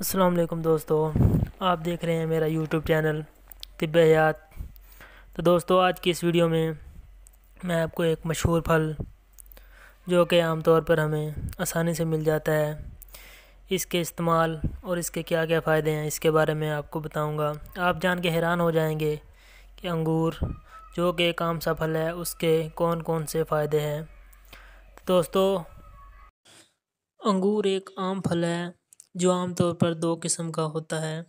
असलम दोस्तों आप देख रहे हैं मेरा YouTube चैनल तिब हयात तो दोस्तों आज की इस वीडियो में मैं आपको एक मशहूर फल जो कि आमतौर पर हमें आसानी से मिल जाता है इसके इस्तेमाल और इसके क्या क्या फ़ायदे हैं इसके बारे में आपको बताऊंगा आप जान के हैरान हो जाएंगे कि अंगूर जो कि एक आम सा फल है उसके कौन कौन से फ़ायदे हैं तो दोस्तों अंगूर एक आम फल है जो आमतौर पर दो किस्म का होता है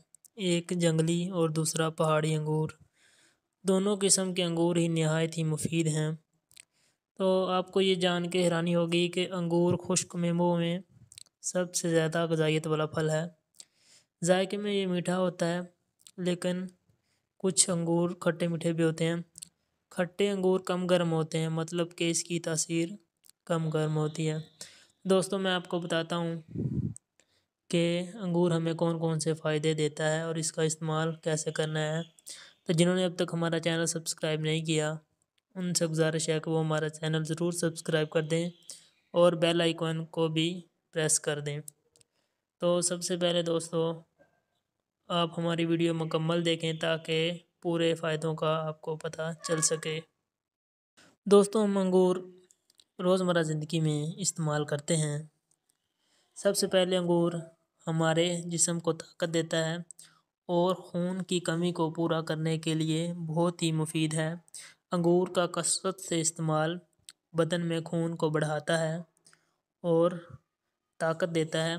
एक जंगली और दूसरा पहाड़ी अंगूर दोनों किस्म के अंगूर ही नहायत ही मुफीद हैं तो आपको ये जान के हैरानी होगी कि अंगूर खुश्क मेमो में सबसे ज़्यादा गजाइत वाला फल है जायके में ये मीठा होता है लेकिन कुछ अंगूर खट्टे मीठे भी होते हैं खट्टे अंगूर कम गर्म होते हैं मतलब कि इसकी तासीर कम गर्म होती है दोस्तों मैं आपको बताता हूँ के अंगूर हमें कौन कौन से फ़ायदे देता है और इसका इस्तेमाल कैसे करना है तो जिन्होंने अब तक हमारा चैनल सब्सक्राइब नहीं किया उनसे गुजारिश है कि वो हमारा चैनल ज़रूर सब्सक्राइब कर दें और बेल आइकॉन को भी प्रेस कर दें तो सबसे पहले दोस्तों आप हमारी वीडियो मुकम्मल देखें ताकि पूरे फ़ायदों का आपको पता चल सके दोस्तों हम अंगूर रोज़मर्रा ज़िंदगी में इस्तेमाल करते हैं सबसे पहले अंगूर हमारे जिसम को ताकत देता है और खून की कमी को पूरा करने के लिए बहुत ही मुफीद है अंगूर का कसरत से इस्तेमाल बदन में खून को बढ़ाता है और ताकत देता है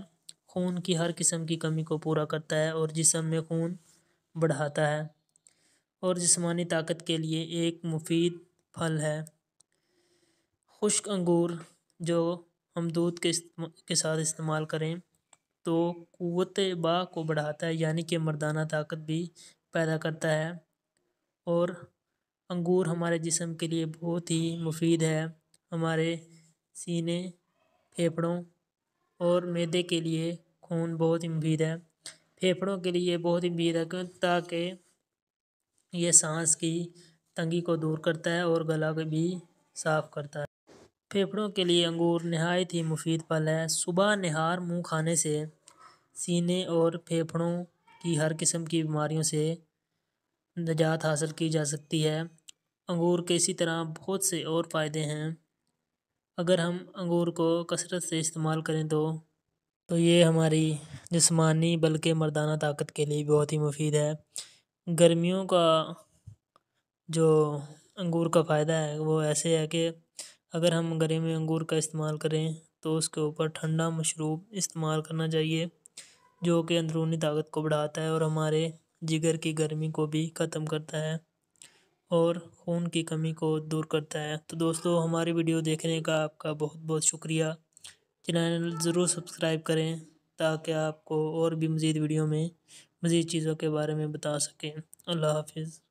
खून की हर किस्म की कमी को पूरा करता है और जिसम में खून बढ़ाता है और जिसमानी ताकत के लिए एक मुफीद फल है खुश्क अंगूर जो हम दूध के के साथ इस्तेमाल करें तो क़ुत बा को बढ़ाता है यानी कि मर्दाना ताकत भी पैदा करता है और अंगूर हमारे जिसम के लिए बहुत ही मुफीद है हमारे सीने फेफड़ों और मैदे के लिए खून बहुत ही मुफीद है फेफड़ों के लिए बहुत ही मुफीद है ताकि यह सांस की तंगी को दूर करता है और गला को भी साफ़ करता है फेफड़ों के लिए अंगूर नहायत ही मुफीद फल है सुबह नहार मुंह खाने से सीने और फेफड़ों की हर किस्म की बीमारियों से निजात हासिल की जा सकती है अंगूर के इसी तरह बहुत से और फ़ायदे हैं अगर हम अंगूर को कसरत से इस्तेमाल करें तो तो ये हमारी जिस्मानी बल्कि मर्दाना ताकत के लिए बहुत ही मुफीद है गर्मियों का जो अंगूर का फ़ायदा है वो ऐसे है कि अगर हम गर्मी में अंगूर का इस्तेमाल करें तो उसके ऊपर ठंडा मशरूब इस्तेमाल करना चाहिए जो कि अंदरूनी ताकत को बढ़ाता है और हमारे जिगर की गर्मी को भी ख़त्म करता है और खून की कमी को दूर करता है तो दोस्तों हमारी वीडियो देखने का आपका बहुत बहुत शुक्रिया चैनल ज़रूर सब्सक्राइब करें ताकि आपको और भी मज़ीद वीडियो में मज़ीद चीज़ों के बारे में बता सकें अल्लाह हाफिज़